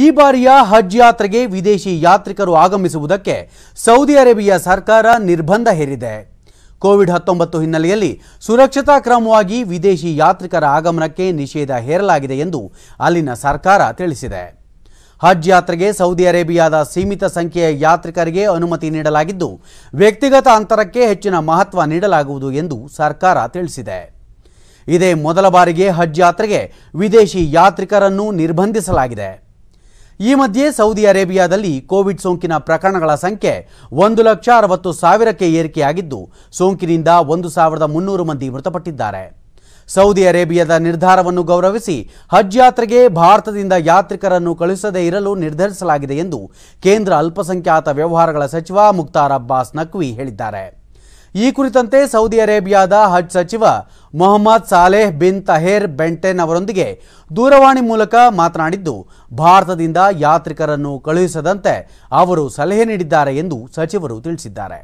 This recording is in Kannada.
ಈ ಬಾರಿಯ ಹಜ್ ಯಾತ್ರೆಗೆ ವಿದೇಶಿ ಯಾತ್ರಿಕರು ಆಗಮಿಸುವುದಕ್ಕೆ ಸೌದಿ ಅರೇಬಿಯಾ ಸರ್ಕಾರ ನಿರ್ಬಂಧ ಹೇರಿದೆ ಕೋವಿಡ್ ಹತ್ತೊಂಬತ್ತು ಹಿನ್ನೆಲೆಯಲ್ಲಿ ಸುರಕ್ಷತಾ ಕ್ರಮವಾಗಿ ವಿದೇಶಿ ಯಾತ್ರಿಕರ ಆಗಮನಕ್ಕೆ ನಿಷೇಧ ಹೇರಲಾಗಿದೆ ಎಂದು ಅಲ್ಲಿನ ಸರ್ಕಾರ ತಿಳಿಸಿದೆ ಹಜ್ ಯಾತ್ರೆಗೆ ಸೌದಿ ಅರೇಬಿಯಾದ ಸೀಮಿತ ಸಂಖ್ಯೆಯ ಯಾತ್ರಿಕರಿಗೆ ಅನುಮತಿ ನೀಡಲಾಗಿದ್ದು ವ್ಯಕ್ತಿಗತ ಅಂತರಕ್ಕೆ ಹೆಚ್ಚಿನ ಮಹತ್ವ ನೀಡಲಾಗುವುದು ಎಂದು ಸರ್ಕಾರ ತಿಳಿಸಿದೆ ಇದೇ ಮೊದಲ ಬಾರಿಗೆ ಹಜ್ ಯಾತ್ರೆಗೆ ವಿದೇಶಿ ಯಾತ್ರಿಕರನ್ನು ನಿರ್ಬಂಧಿಸಲಾಗಿದೆ ಈ ಮಧ್ಯೆ ಸೌದಿ ಅರೇಬಿಯಾದಲ್ಲಿ ಕೋವಿಡ್ ಸೋಂಕಿನ ಪ್ರಕರಣಗಳ ಸಂಖ್ಯೆ ಒಂದು ಲಕ್ಷ ಅರವತ್ತು ಸಾವಿರಕ್ಕೆ ಏರಿಕೆಯಾಗಿದ್ದು ಸೋಂಕಿನಿಂದ ಒಂದು ಸಾವಿರದ ಮುನ್ನೂರು ಮಂದಿ ಮೃತಪಟ್ಟಿದ್ದಾರೆ ಸೌದಿ ಅರೇಬಿಯಾದ ನಿರ್ಧಾರವನ್ನು ಗೌರವಿಸಿ ಹಜ್ ಯಾತ್ರೆಗೆ ಭಾರತದಿಂದ ಯಾತ್ರಿಕರನ್ನು ಕಳುಹಿಸದೇ ಇರಲು ನಿರ್ಧರಿಸಲಾಗಿದೆ ಎಂದು ಕೇಂದ್ರ ಅಲ್ಪಸಂಖ್ಯಾತ ವ್ಯವಹಾರಗಳ ಸಚಿವ ಮುಕ್ತಾರ್ ಅಬ್ಬಾಸ್ ನಕ್ವಿ ಹೇಳಿದ್ದಾರೆ ಈ ಕುರಿತಂತೆ ಸೌದಿ ಅರೇಬಿಯಾದ ಹಜ್ ಸಚಿವ Mohammed Saleh bin Taher Benten ಅವರೊಂದಿಗೆ ದೂರವಾಣಿ ಮೂಲಕ ಮಾತನಾಡಿದ್ದು ಭಾರತದಿಂದ ಯಾತ್ರಿಕರನ್ನು ಕಳುಹಿಸದಂತೆ ಅವರು ಸಲಹೆ ನೀಡಿದ್ದಾರೆ ಎಂದು ಸಚಿವರು ತಿಳಿಸಿದ್ದಾರೆ